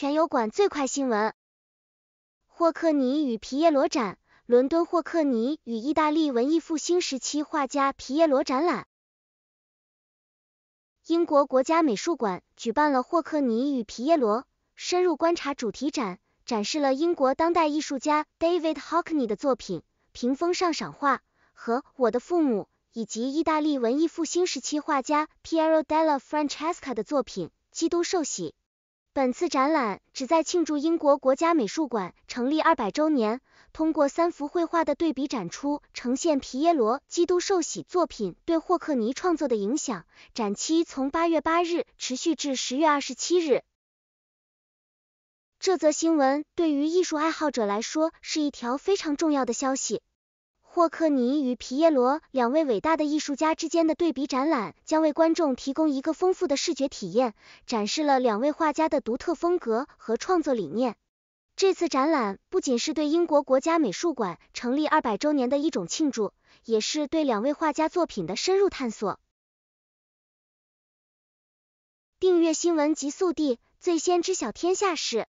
全油管最快新闻：霍克尼与皮耶罗展。伦敦霍克尼与意大利文艺复兴时期画家皮耶罗展览。英国国家美术馆举办了霍克尼与皮耶罗深入观察主题展，展示了英国当代艺术家 David Hockney 的作品《屏风上》、《赏画》和《我的父母》，以及意大利文艺复兴时期画家 Piero della Francesca 的作品《基督受洗》。本次展览旨在庆祝英国国家美术馆成立二百周年，通过三幅绘画的对比展出，呈现皮耶罗《基督受洗》作品对霍克尼创作的影响。展期从八月八日持续至十月二十七日。这则新闻对于艺术爱好者来说是一条非常重要的消息。霍克尼与皮耶罗两位伟大的艺术家之间的对比展览，将为观众提供一个丰富的视觉体验，展示了两位画家的独特风格和创作理念。这次展览不仅是对英国国家美术馆成立二百周年的一种庆祝，也是对两位画家作品的深入探索。订阅新闻极速递，最先知晓天下事。